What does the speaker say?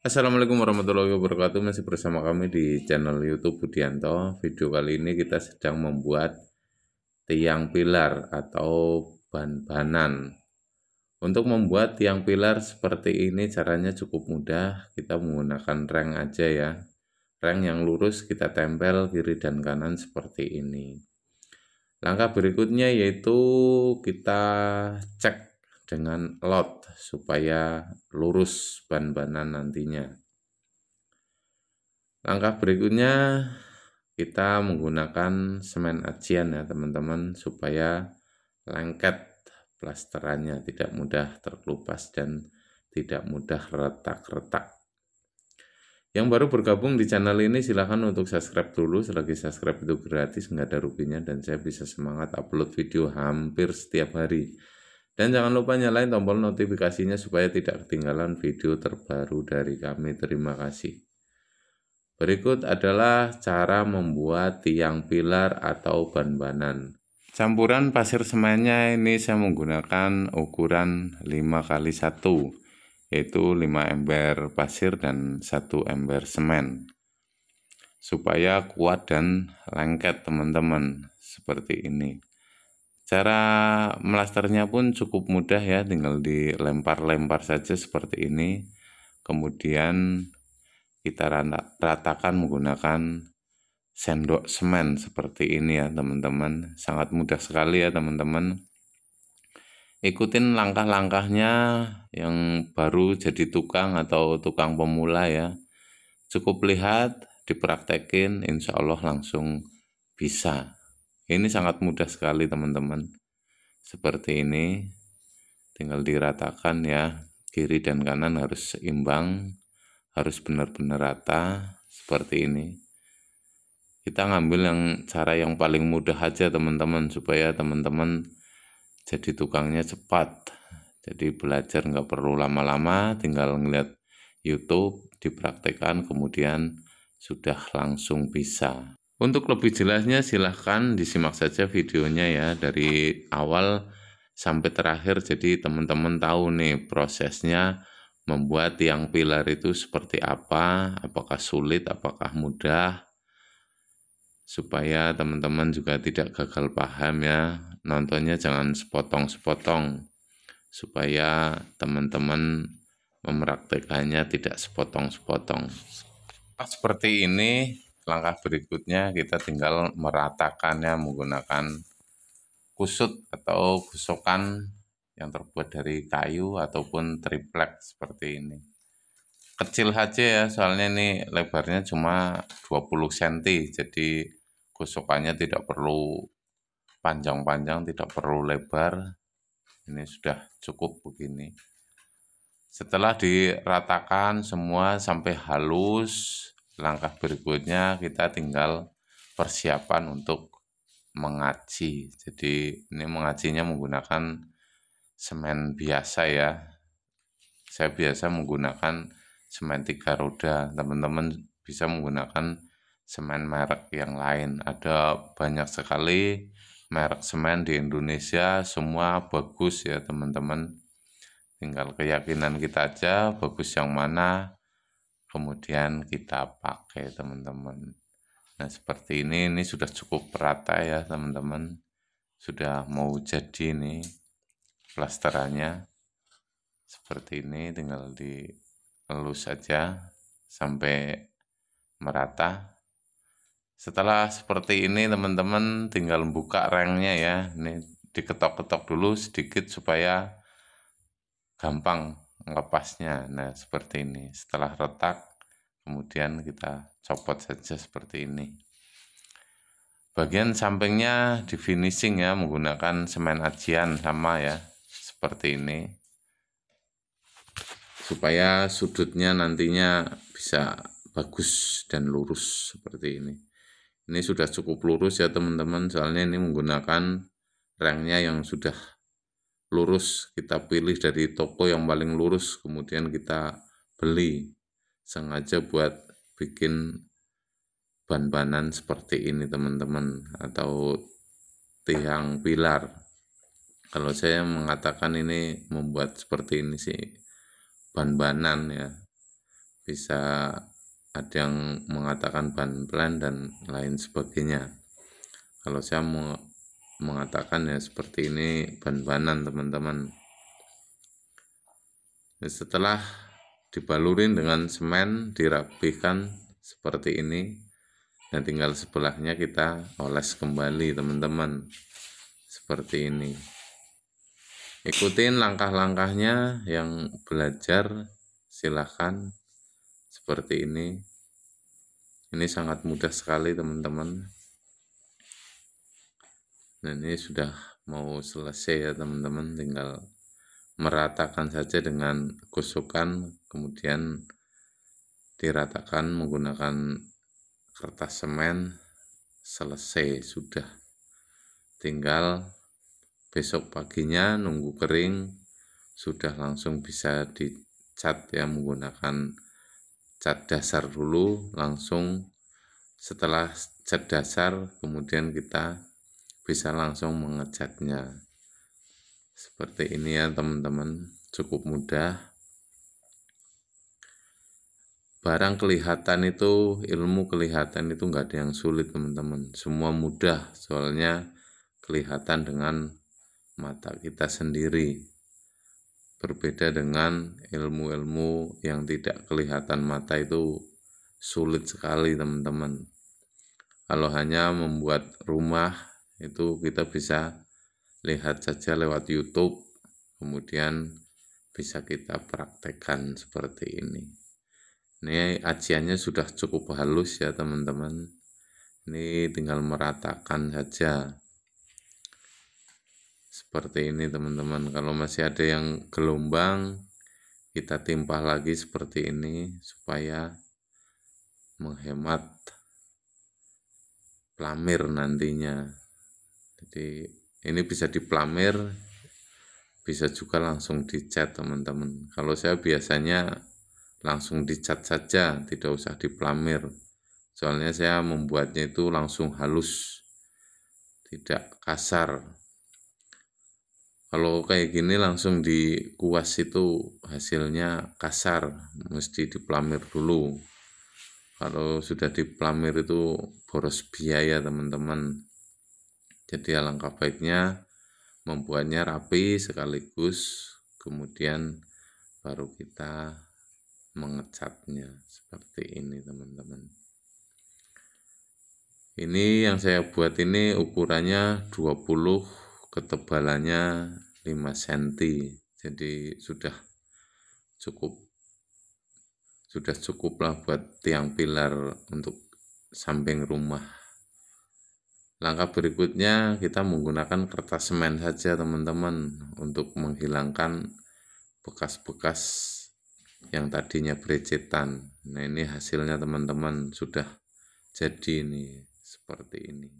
Assalamualaikum warahmatullahi wabarakatuh Masih bersama kami di channel youtube Budianto Video kali ini kita sedang membuat tiang pilar atau ban-banan Untuk membuat tiang pilar seperti ini caranya cukup mudah Kita menggunakan reng aja ya Reng yang lurus kita tempel kiri dan kanan seperti ini Langkah berikutnya yaitu kita cek dengan lot supaya lurus ban-banan nantinya. Langkah berikutnya kita menggunakan semen acian ya teman-teman supaya lengket plasterannya tidak mudah terkelupas dan tidak mudah retak-retak. Yang baru bergabung di channel ini silahkan untuk subscribe dulu, selagi subscribe itu gratis, nggak ada ruginya, dan saya bisa semangat upload video hampir setiap hari. Dan jangan lupa nyalain tombol notifikasinya supaya tidak ketinggalan video terbaru dari kami. Terima kasih. Berikut adalah cara membuat tiang pilar atau ban-banan. Campuran pasir semennya ini saya menggunakan ukuran 5 x 1 yaitu 5 ember pasir dan 1 ember semen supaya kuat dan lengket teman-teman seperti ini. Cara melasternya pun cukup mudah ya, tinggal dilempar-lempar saja seperti ini. Kemudian kita ratakan menggunakan sendok semen seperti ini ya teman-teman. Sangat mudah sekali ya teman-teman. Ikutin langkah-langkahnya yang baru jadi tukang atau tukang pemula ya. Cukup lihat, dipraktekin, insya Allah langsung bisa. Ini sangat mudah sekali teman-teman. Seperti ini, tinggal diratakan ya. Kiri dan kanan harus seimbang, harus benar-benar rata seperti ini. Kita ngambil yang cara yang paling mudah aja teman-teman supaya teman-teman jadi tukangnya cepat. Jadi belajar nggak perlu lama-lama, tinggal ngeliat YouTube, dipraktekkan, kemudian sudah langsung bisa. Untuk lebih jelasnya silahkan disimak saja videonya ya dari awal sampai terakhir jadi teman-teman tahu nih prosesnya membuat tiang pilar itu seperti apa, apakah sulit, apakah mudah supaya teman-teman juga tidak gagal paham ya. Nontonnya jangan sepotong-sepotong supaya teman-teman mempraktikannya tidak sepotong-sepotong. Seperti ini langkah berikutnya kita tinggal meratakannya menggunakan kusut atau gusokan yang terbuat dari kayu ataupun triplek seperti ini kecil aja ya soalnya ini lebarnya cuma 20 cm jadi gosokannya tidak perlu panjang-panjang tidak perlu lebar ini sudah cukup begini setelah diratakan semua sampai halus langkah berikutnya kita tinggal persiapan untuk mengaji. Jadi ini mengajinya menggunakan semen biasa ya. Saya biasa menggunakan semen tiga roda. Teman-teman bisa menggunakan semen merek yang lain. Ada banyak sekali merek semen di Indonesia, semua bagus ya teman-teman. Tinggal keyakinan kita aja bagus yang mana, kemudian kita pakai teman-teman nah seperti ini ini sudah cukup rata ya teman-teman sudah mau jadi nih plasterannya seperti ini tinggal dielus saja sampai merata setelah seperti ini teman-teman tinggal buka rangnya ya ini diketok-ketok dulu sedikit supaya gampang melepasnya. Nah, seperti ini. Setelah retak, kemudian kita copot saja seperti ini. Bagian sampingnya di finishing ya menggunakan semen ajian sama ya seperti ini supaya sudutnya nantinya bisa bagus dan lurus seperti ini. Ini sudah cukup lurus ya teman-teman soalnya ini menggunakan rangnya yang sudah lurus kita pilih dari toko yang paling lurus kemudian kita beli sengaja buat bikin ban-banan seperti ini teman-teman atau tiang pilar kalau saya mengatakan ini membuat seperti ini sih ban-banan ya bisa ada yang mengatakan ban plan dan lain sebagainya kalau saya mengatakan ya seperti ini ban-banan teman-teman ya, setelah dibalurin dengan semen dirapihkan seperti ini dan tinggal sebelahnya kita oles kembali teman-teman seperti ini ikutin langkah-langkahnya yang belajar silahkan seperti ini ini sangat mudah sekali teman-teman Nah, ini sudah mau selesai ya teman-teman tinggal meratakan saja dengan kusukan kemudian diratakan menggunakan kertas semen selesai sudah tinggal besok paginya nunggu kering sudah langsung bisa dicat ya menggunakan cat dasar dulu langsung setelah cat dasar kemudian kita bisa langsung mengecatnya seperti ini ya teman-teman cukup mudah barang kelihatan itu ilmu kelihatan itu enggak ada yang sulit teman-teman semua mudah soalnya kelihatan dengan mata kita sendiri berbeda dengan ilmu-ilmu yang tidak kelihatan mata itu sulit sekali teman-teman kalau hanya membuat rumah itu kita bisa lihat saja lewat YouTube kemudian bisa kita praktekkan seperti ini ini ajiannya sudah cukup halus ya teman-teman ini tinggal meratakan saja seperti ini teman-teman kalau masih ada yang gelombang kita timpah lagi seperti ini supaya menghemat plamir nantinya jadi ini bisa diplamir bisa juga langsung dicat teman-teman kalau saya biasanya langsung dicat saja tidak usah diplamir soalnya saya membuatnya itu langsung halus tidak kasar kalau kayak gini langsung dikuas itu hasilnya kasar mesti diplamir dulu kalau sudah diplamir itu boros biaya teman-teman jadi alangkah baiknya membuatnya rapi sekaligus kemudian baru kita mengecatnya seperti ini teman-teman ini yang saya buat ini ukurannya 20 ketebalannya 5 cm jadi sudah cukup sudah cukuplah buat tiang pilar untuk samping rumah Langkah berikutnya kita menggunakan kertas semen saja teman-teman untuk menghilangkan bekas-bekas yang tadinya berecetan. Nah ini hasilnya teman-teman sudah jadi ini seperti ini.